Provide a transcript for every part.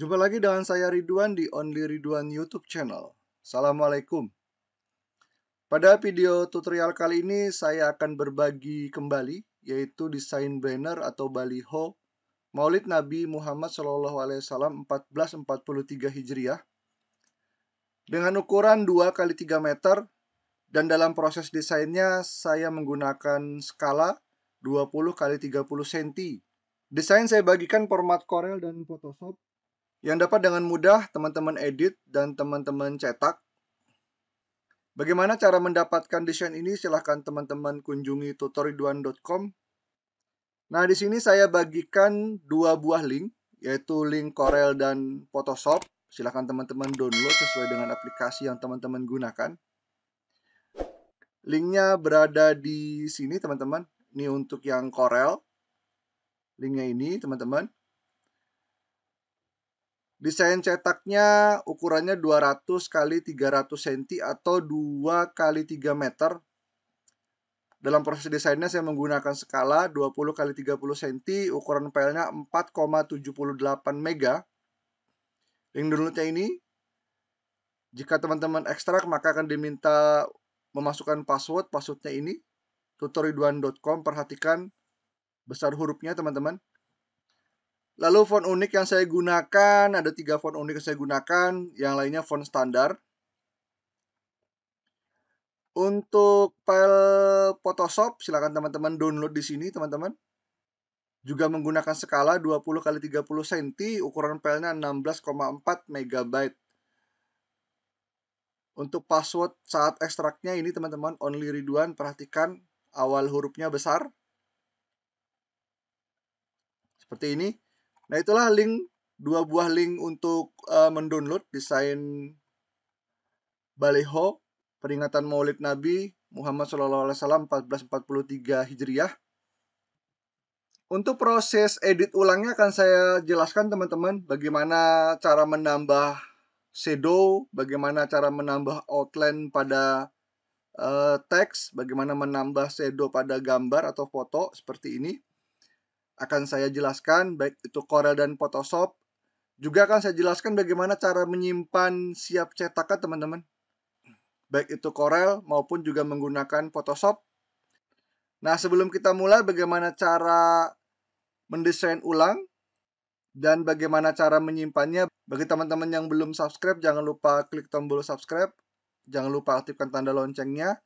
Jumpa lagi dengan saya Ridwan di Only Ridwan YouTube channel. Assalamualaikum. Pada video tutorial kali ini saya akan berbagi kembali yaitu desain banner atau baliho Maulid Nabi Muhammad Shallallahu alaihi wasallam 1443 Hijriah dengan ukuran 2 x 3 meter dan dalam proses desainnya saya menggunakan skala 20 x 30 cm. Desain saya bagikan format Corel dan Photoshop yang dapat dengan mudah teman-teman edit dan teman-teman cetak. Bagaimana cara mendapatkan desain ini? Silahkan teman-teman kunjungi tutorialduan.com. Nah, di sini saya bagikan dua buah link, yaitu link Corel dan Photoshop. Silahkan teman-teman download sesuai dengan aplikasi yang teman-teman gunakan. Linknya berada di sini, teman-teman. Ini untuk yang Corel. Linknya ini, teman-teman. Desain cetaknya ukurannya 200 kali 300 cm atau 2 kali 3 meter. Dalam proses desainnya saya menggunakan skala 20 kali 30 cm, ukuran filenya 4,78 mega. Link downloadnya ini, jika teman-teman ekstrak maka akan diminta memasukkan password, passwordnya ini, tutoriduan.com, perhatikan besar hurufnya teman-teman. Lalu font unik yang saya gunakan, ada tiga font unik yang saya gunakan, yang lainnya font standar. Untuk file Photoshop, silakan teman-teman download di sini, teman-teman. Juga menggunakan skala 20 x 30 cm, ukuran filenya 16,4 MB. Untuk password saat ekstraknya ini teman-teman, only Ridwan, perhatikan awal hurufnya besar. Seperti ini. Nah, itulah link dua buah link untuk uh, mendownload desain baleho peringatan Maulid Nabi Muhammad Shallallahu alaihi wasallam 1443 Hijriah. Untuk proses edit ulangnya akan saya jelaskan teman-teman bagaimana cara menambah shadow, bagaimana cara menambah outline pada uh, teks, bagaimana menambah shadow pada gambar atau foto seperti ini akan saya jelaskan baik itu Corel dan Photoshop. Juga akan saya jelaskan bagaimana cara menyimpan siap cetakan teman-teman. Baik itu Corel maupun juga menggunakan Photoshop. Nah, sebelum kita mulai bagaimana cara mendesain ulang dan bagaimana cara menyimpannya. Bagi teman-teman yang belum subscribe, jangan lupa klik tombol subscribe. Jangan lupa aktifkan tanda loncengnya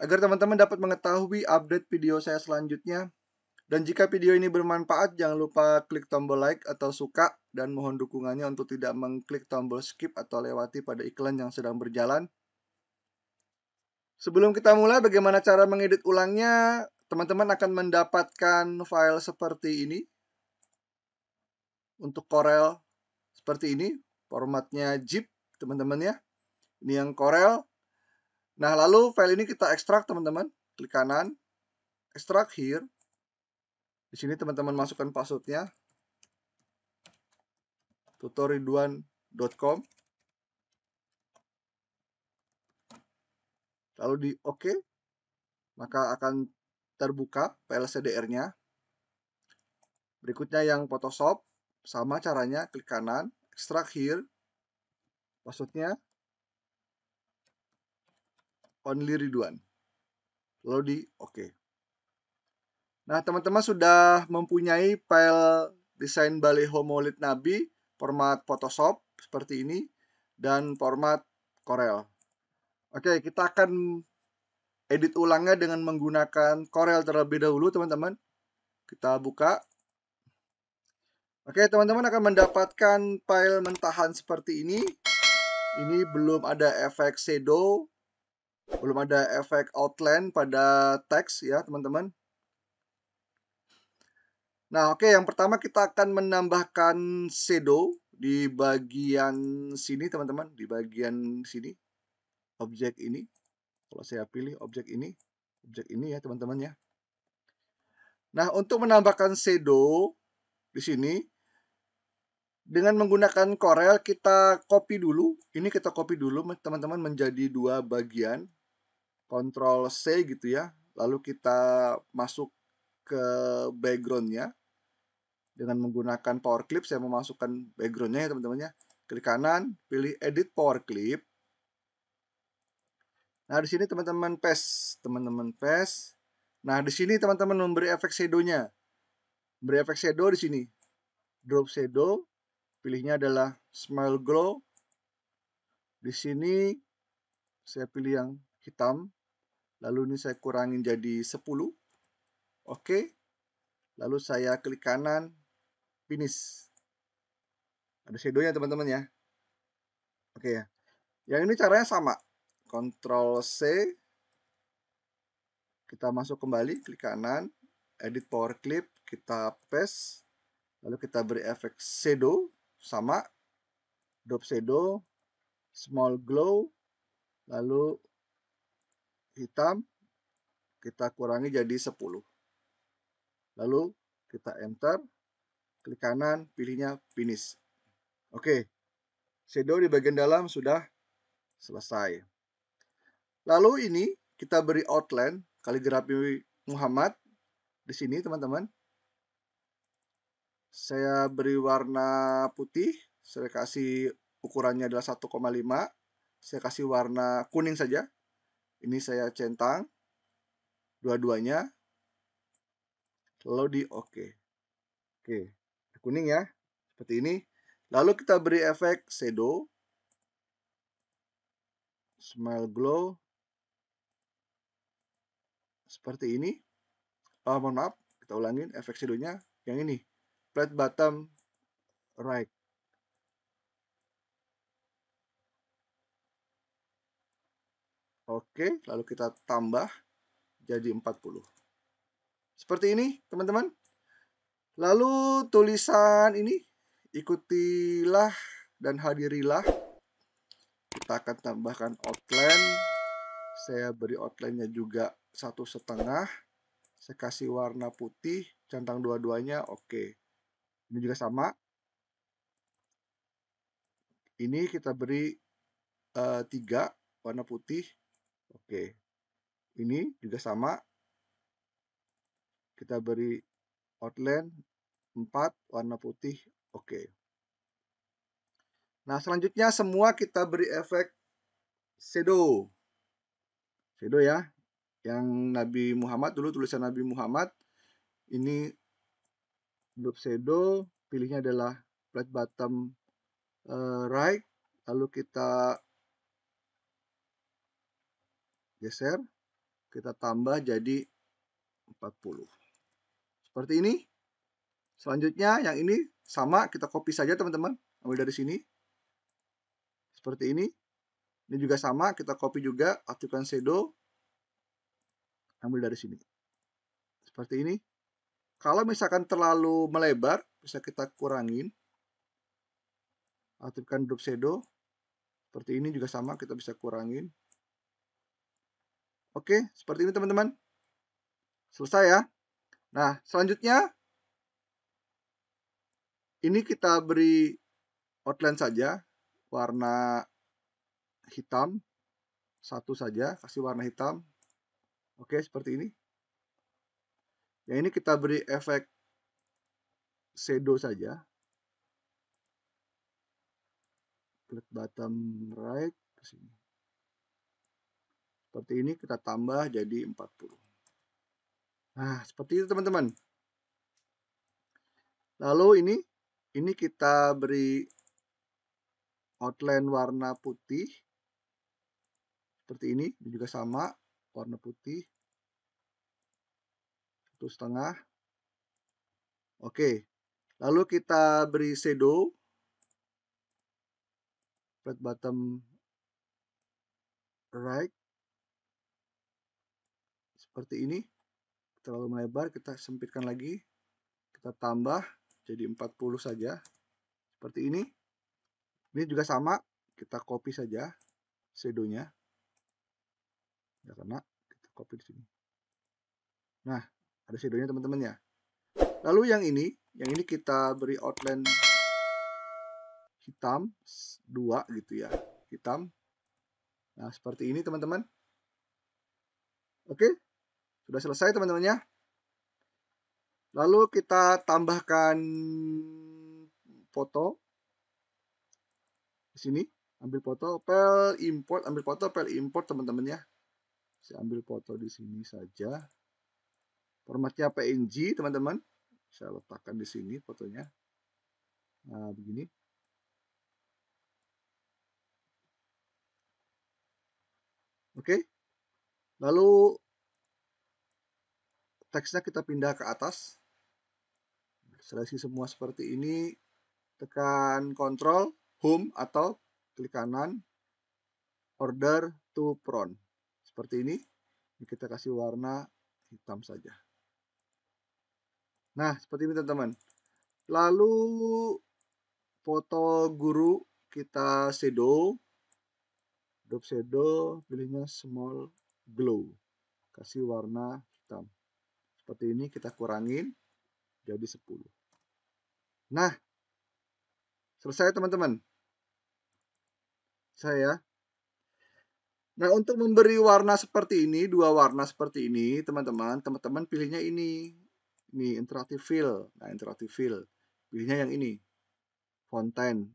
agar teman-teman dapat mengetahui update video saya selanjutnya. Dan jika video ini bermanfaat, jangan lupa klik tombol like atau suka dan mohon dukungannya untuk tidak mengklik tombol skip atau lewati pada iklan yang sedang berjalan. Sebelum kita mulai, bagaimana cara mengedit ulangnya? Teman-teman akan mendapatkan file seperti ini. Untuk Corel seperti ini, formatnya zip, teman-teman ya. Ini yang Corel. Nah, lalu file ini kita ekstrak, teman-teman. Klik kanan, ekstrak here di sini teman-teman masukkan passwordnya tutoriduan.com lalu di OK maka akan terbuka PLCDR-nya berikutnya yang Photoshop sama caranya klik kanan extract here passwordnya only Ridwan lalu di OK Nah, teman-teman sudah mempunyai file desain balai maulid nabi format Photoshop seperti ini dan format Corel. Oke, kita akan edit ulangnya dengan menggunakan Corel terlebih dahulu, teman-teman. Kita buka. Oke, teman-teman akan mendapatkan file mentahan seperti ini. Ini belum ada efek shadow, belum ada efek outline pada teks ya, teman-teman. Nah, oke, okay, yang pertama kita akan menambahkan shadow di bagian sini, teman-teman, di bagian sini, objek ini. Kalau saya pilih objek ini, objek ini ya, teman-teman ya. Nah, untuk menambahkan shadow di sini, dengan menggunakan Corel, kita copy dulu. Ini kita copy dulu, teman-teman, menjadi dua bagian. Ctrl C gitu ya. Lalu kita masuk ke backgroundnya dengan menggunakan power clip saya memasukkan backgroundnya ya teman-temannya klik kanan pilih edit power clip nah di sini teman-teman paste teman-teman paste nah di sini teman-teman memberi efek shadownya beri efek shadow di sini drop shadow pilihnya adalah smile glow di sini saya pilih yang hitam lalu ini saya kurangin jadi 10 oke lalu saya klik kanan finish ada shadownya teman-teman ya oke okay, ya yang ini caranya sama Ctrl C kita masuk kembali klik kanan edit power clip kita paste lalu kita beri efek shadow sama drop shadow small glow lalu hitam kita kurangi jadi 10 lalu kita enter klik kanan, pilihnya finish. Oke, shadow di bagian dalam sudah selesai. Lalu ini kita beri outline kaligrafi Muhammad di sini teman-teman. Saya beri warna putih, saya kasih ukurannya adalah 1,5. Saya kasih warna kuning saja. Ini saya centang dua-duanya. Lalu di oke. Okay. Oke. Okay kuning ya, seperti ini. Lalu kita beri efek shadow, smile glow, seperti ini. Oh, mohon maaf, kita ulangin efek shadownya yang ini, flat bottom right. Oke, lalu kita tambah jadi 40. Seperti ini, teman-teman. Lalu tulisan ini ikutilah dan hadirilah. Kita akan tambahkan outline. Saya beri outline-nya juga satu setengah. Saya kasih warna putih, centang dua-duanya oke. Ini juga sama. Ini kita beri uh, tiga warna putih. Oke. Ini juga sama. Kita beri outline 4 warna putih oke okay. nah selanjutnya semua kita beri efek shadow shadow ya yang Nabi Muhammad dulu tulisan Nabi Muhammad ini blue shadow pilihnya adalah flat bottom uh, right lalu kita geser kita tambah jadi 40 seperti ini Selanjutnya yang ini sama, kita copy saja teman-teman. Ambil dari sini. Seperti ini. Ini juga sama, kita copy juga, aktifkan shadow. Ambil dari sini. Seperti ini. Kalau misalkan terlalu melebar, bisa kita kurangin. Aktifkan drop shadow. Seperti ini juga sama, kita bisa kurangin. Oke, seperti ini teman-teman. Selesai ya. Nah, selanjutnya ini kita beri outline saja warna hitam satu saja kasih warna hitam oke seperti ini yang ini kita beri efek shadow saja klik bottom right kesini seperti ini kita tambah jadi 40 nah seperti itu teman-teman lalu ini ini kita beri outline warna putih seperti ini, ini juga sama warna putih satu setengah oke lalu kita beri shadow flat bottom right seperti ini terlalu melebar kita sempitkan lagi kita tambah jadi 40 saja seperti ini ini juga sama kita copy saja sedonya ya karena kita copy di sini nah ada sedonya teman-teman ya lalu yang ini yang ini kita beri outline hitam dua gitu ya hitam nah seperti ini teman-teman oke sudah selesai teman temannya Lalu kita tambahkan foto. Di sini, ambil foto, pel import, ambil foto, pel import teman-teman ya. Saya ambil foto di sini saja. Formatnya PNG, teman-teman. Saya letakkan di sini fotonya. Nah, begini. Oke. Lalu teksnya kita pindah ke atas seleksi semua seperti ini tekan Control home atau klik kanan order to prone seperti ini ini kita kasih warna hitam saja nah seperti ini teman-teman lalu foto guru kita shadow drop shadow pilihnya small glow kasih warna hitam seperti ini kita kurangin jadi 10 Nah, selesai teman-teman. Saya. Nah, untuk memberi warna seperti ini, dua warna seperti ini, teman-teman, teman-teman pilihnya ini. Ini interactive fill. Nah, interactive fill. Pilihnya yang ini. Fonten.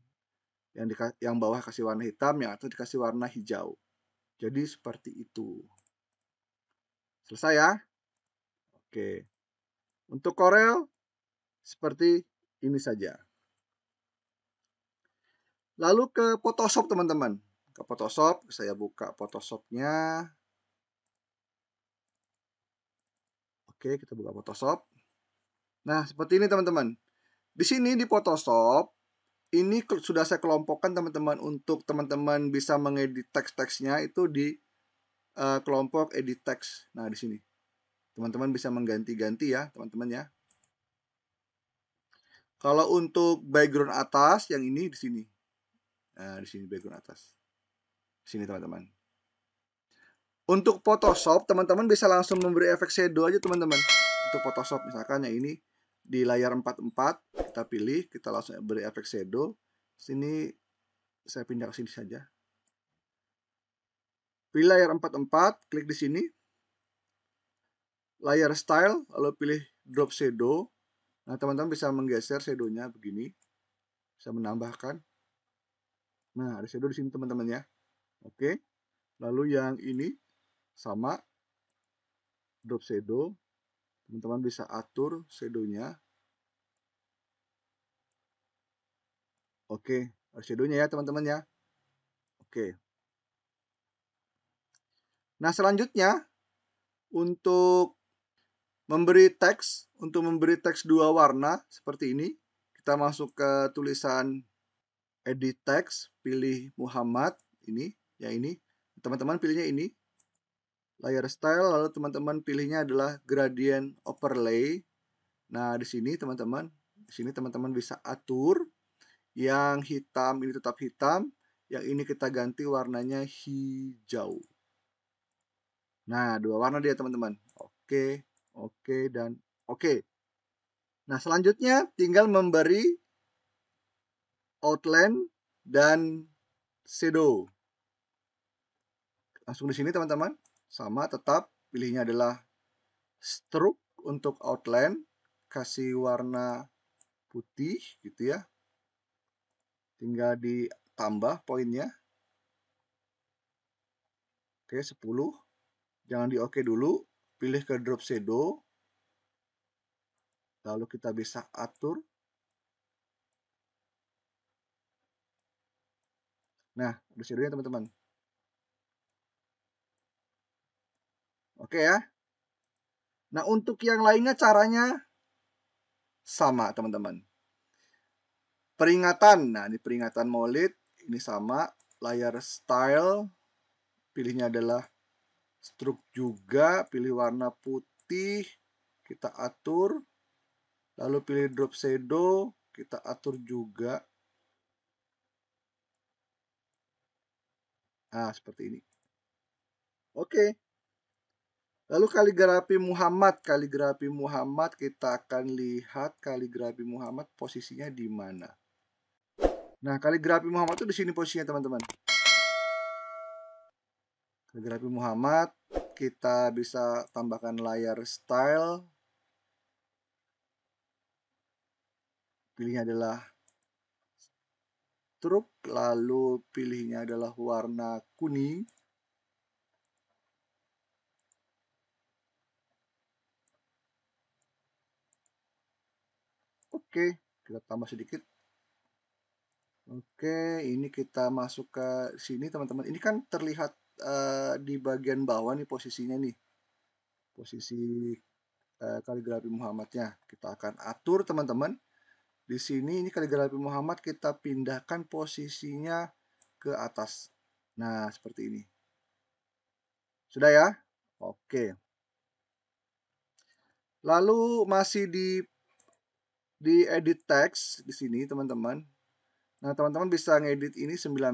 Yang yang bawah kasih warna hitam, yang atas dikasih warna hijau. Jadi seperti itu. Selesai ya? Oke. Untuk Corel seperti ini saja. Lalu ke Photoshop teman-teman. Ke Photoshop, saya buka Photoshopnya. Oke, kita buka Photoshop. Nah, seperti ini teman-teman. Di sini di Photoshop, ini sudah saya kelompokkan teman-teman untuk teman-teman bisa mengedit teks-teksnya itu di uh, kelompok edit teks. Nah, di sini. Teman-teman bisa mengganti-ganti ya, teman-teman ya. Kalau untuk background atas yang ini di sini. Nah, di sini background atas. sini teman-teman. Untuk Photoshop, teman-teman bisa langsung memberi efek shadow aja teman-teman. Untuk Photoshop misalkan yang ini di layar 44 kita pilih, kita langsung beri efek shadow. Sini saya pindah ke sini saja. Pilih layar 44, klik di sini. Layar style, lalu pilih drop shadow. Nah, teman-teman bisa menggeser sedonya begini. Bisa menambahkan. Nah, ada shadow di sini teman-teman ya. Oke. Lalu yang ini sama drop shadow. Teman-teman bisa atur sedonya Oke, ada shadow-nya ya teman-teman ya. Oke. Nah, selanjutnya untuk memberi teks untuk memberi teks dua warna seperti ini kita masuk ke tulisan edit teks pilih Muhammad ini ya ini teman-teman pilihnya ini layer style lalu teman-teman pilihnya adalah gradient overlay nah di sini teman-teman di sini teman-teman bisa atur yang hitam ini tetap hitam yang ini kita ganti warnanya hijau nah dua warna dia teman-teman oke Oke dan oke. Nah, selanjutnya tinggal memberi outline dan shadow. Langsung di sini teman-teman. Sama tetap pilihnya adalah stroke untuk outline, kasih warna putih gitu ya. Tinggal ditambah poinnya. Oke, 10. Jangan di oke okay dulu, pilih ke drop shadow lalu kita bisa atur nah drop shadownya teman-teman oke ya nah untuk yang lainnya caranya sama teman-teman peringatan nah ini peringatan maulid ini sama layar style pilihnya adalah struk juga pilih warna putih kita atur lalu pilih drop shadow kita atur juga nah seperti ini oke lalu kaligrafi Muhammad kaligrafi Muhammad kita akan lihat kaligrafi Muhammad posisinya di mana nah kaligrafi Muhammad itu di sini posisinya teman-teman Nabi Muhammad kita bisa tambahkan layar style pilihnya adalah truk lalu pilihnya adalah warna kuning Oke, kita tambah sedikit. Oke, ini kita masuk ke sini teman-teman. Ini kan terlihat Eh, di bagian bawah nih posisinya nih posisi uh, kaligrafi Muhammadnya kita akan atur teman-teman di sini ini kaligrafi Muhammad kita pindahkan posisinya ke atas nah seperti ini sudah ya oke lalu masih di di edit text di sini teman-teman nah teman-teman bisa ngedit ini 19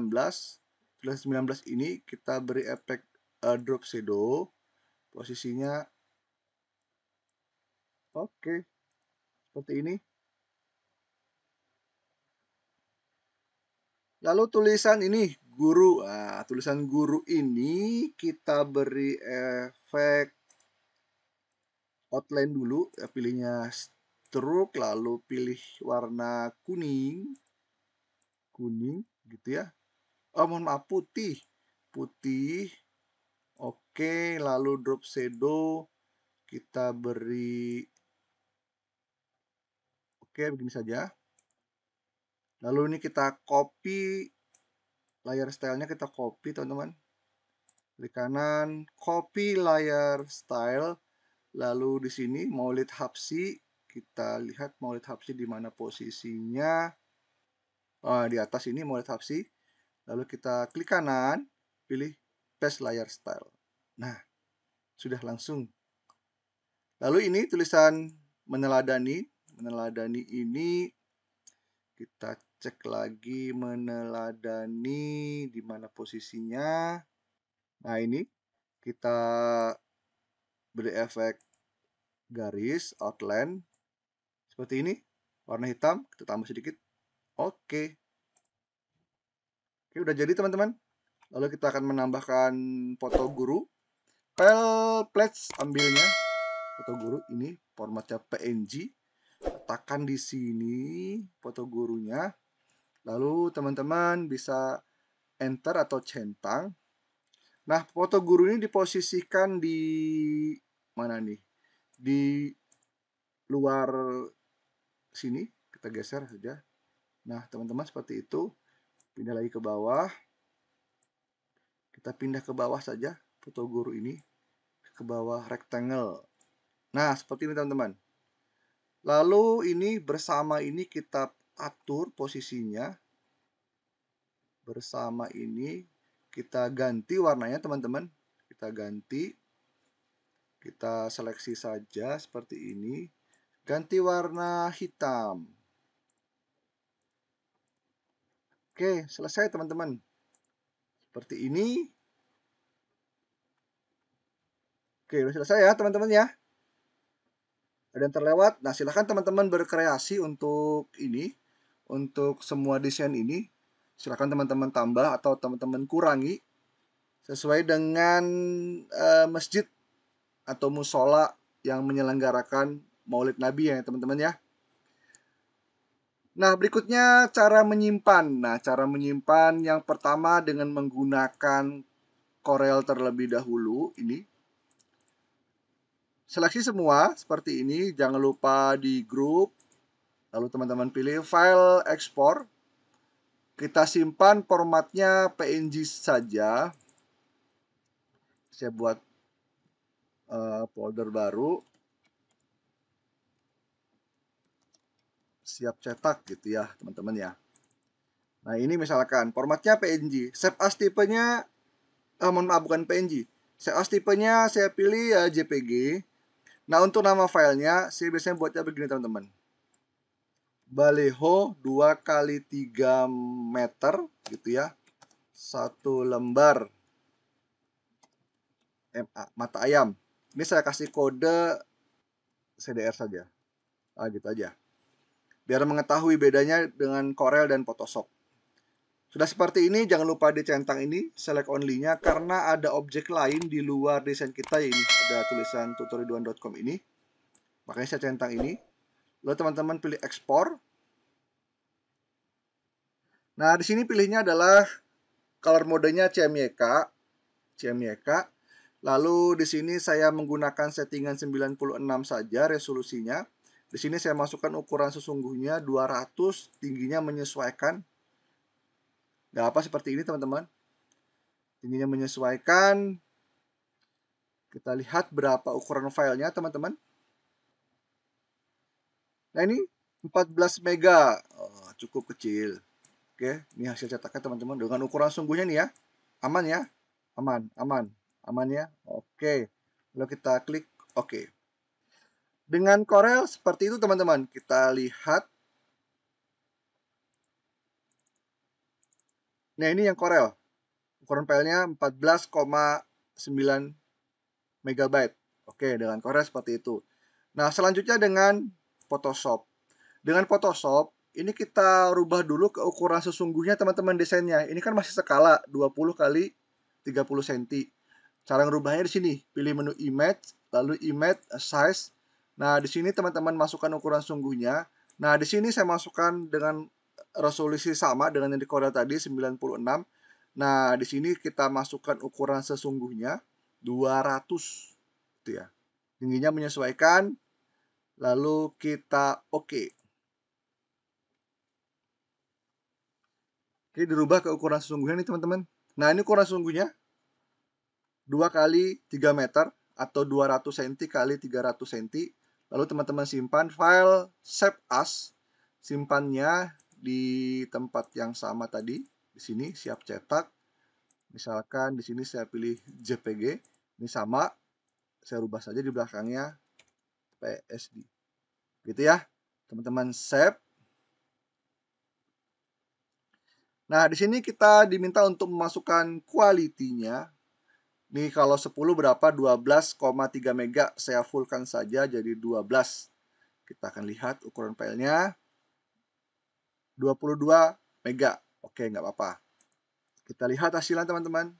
pilihan 19 ini kita beri efek uh, drop shadow posisinya oke okay. seperti ini lalu tulisan ini guru ah tulisan guru ini kita beri efek outline dulu ya, pilihnya stroke lalu pilih warna kuning kuning gitu ya oh mohon maaf putih putih oke lalu drop shadow kita beri oke begini saja lalu ini kita copy layar stylenya kita copy teman-teman klik kanan copy layar style lalu di sini lihat hapsi kita lihat mau lihat hapsi di mana posisinya uh, di atas ini mau lihat hapsi Lalu kita klik kanan, pilih paste layer style. Nah, sudah langsung. Lalu ini tulisan meneladani, meneladani ini kita cek lagi meneladani di mana posisinya. Nah, ini kita beri efek garis outline seperti ini, warna hitam, kita tambah sedikit. Oke. Oke, udah jadi teman-teman. Lalu kita akan menambahkan foto guru. File plates ambilnya foto guru ini formatnya PNG. Letakkan di sini foto gurunya. Lalu teman-teman bisa enter atau centang. Nah, foto guru ini diposisikan di mana nih? Di luar sini kita geser saja. Nah, teman-teman seperti itu pindah lagi ke bawah kita pindah ke bawah saja foto guru ini ke bawah rectangle nah seperti ini teman-teman lalu ini bersama ini kita atur posisinya bersama ini kita ganti warnanya teman-teman kita ganti kita seleksi saja seperti ini ganti warna hitam Oke, selesai teman-teman. Seperti ini. Oke, sudah selesai ya teman-teman ya. Ada yang terlewat. Nah, silahkan teman-teman berkreasi untuk ini. Untuk semua desain ini. Silahkan teman-teman tambah atau teman-teman kurangi. Sesuai dengan uh, masjid atau musola yang menyelenggarakan maulid nabi ya teman-teman ya. Nah, berikutnya cara menyimpan. Nah, cara menyimpan yang pertama dengan menggunakan Corel terlebih dahulu ini. Seleksi semua seperti ini, jangan lupa di grup. Lalu teman-teman pilih file export. Kita simpan formatnya PNG saja. Saya buat uh, folder baru. siap cetak gitu ya teman-teman ya nah ini misalkan formatnya PNG save as tipenya eh, mohon maaf bukan PNG save as tipenya saya pilih ya eh, JPG nah untuk nama filenya saya biasanya buatnya begini teman-teman baleho 2 kali 3 meter gitu ya satu lembar MA, mata ayam ini saya kasih kode CDR saja. Ah, gitu aja biar mengetahui bedanya dengan Corel dan Photoshop. Sudah seperti ini, jangan lupa di centang ini, select only-nya, karena ada objek lain di luar desain kita, ini ada tulisan tutorial.com ini. Makanya saya centang ini. Lalu teman-teman pilih export. Nah, di sini pilihnya adalah color modenya CMYK. CMYK. Lalu di sini saya menggunakan settingan 96 saja resolusinya. Di sini saya masukkan ukuran sesungguhnya 200, tingginya menyesuaikan. Gak apa seperti ini teman-teman. Tingginya menyesuaikan. Kita lihat berapa ukuran filenya teman-teman. Nah ini 14 mega, oh, cukup kecil. Oke, ini hasil cetakan teman-teman dengan ukuran sungguhnya nih ya. Aman ya, aman, aman, aman ya. Oke, lalu kita klik Oke. Dengan Corel seperti itu teman-teman. Kita lihat. Nah ini yang Corel. Ukuran filenya 14,9 MB. Oke, dengan Corel seperti itu. Nah, selanjutnya dengan Photoshop. Dengan Photoshop, ini kita rubah dulu ke ukuran sesungguhnya teman-teman desainnya. Ini kan masih skala 20 kali 30 cm. Cara ngerubahnya di sini, pilih menu image, lalu image size, Nah, di sini teman-teman masukkan ukuran sungguhnya. Nah, di sini saya masukkan dengan resolusi sama dengan yang di Corel tadi 96. Nah, di sini kita masukkan ukuran sesungguhnya 200 gitu ya. Tingginya menyesuaikan lalu kita oke. Okay. Oke, dirubah ke ukuran sesungguhnya nih teman-teman. Nah, ini ukuran sesungguhnya 2 kali 3 meter atau 200 cm kali 300 cm lalu teman-teman simpan file save as simpannya di tempat yang sama tadi di sini siap cetak misalkan di sini saya pilih JPG ini sama saya rubah saja di belakangnya PSD gitu ya teman-teman save Nah, di sini kita diminta untuk memasukkan kualitinya. Nih kalau 10 berapa? 12,3 mega. Saya fullkan saja jadi 12. Kita akan lihat ukuran filenya. 22 mega. Oke, nggak apa-apa. Kita lihat hasilnya teman-teman.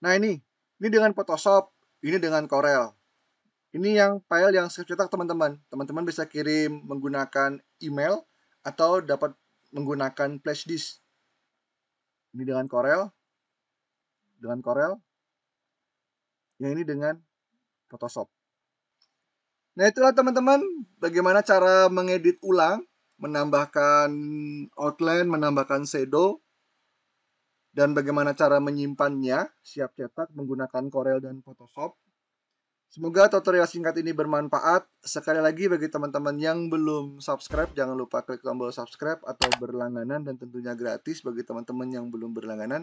Nah ini, ini dengan Photoshop, ini dengan Corel. Ini yang file yang saya cetak teman-teman. Teman-teman bisa kirim menggunakan email atau dapat menggunakan flash disk. Ini dengan Corel. Dengan Corel, yang ini dengan Photoshop. Nah itulah teman-teman bagaimana cara mengedit ulang, menambahkan outline, menambahkan shadow, dan bagaimana cara menyimpannya siap cetak menggunakan Corel dan Photoshop. Semoga tutorial singkat ini bermanfaat. Sekali lagi bagi teman-teman yang belum subscribe, jangan lupa klik tombol subscribe atau berlangganan dan tentunya gratis bagi teman-teman yang belum berlangganan.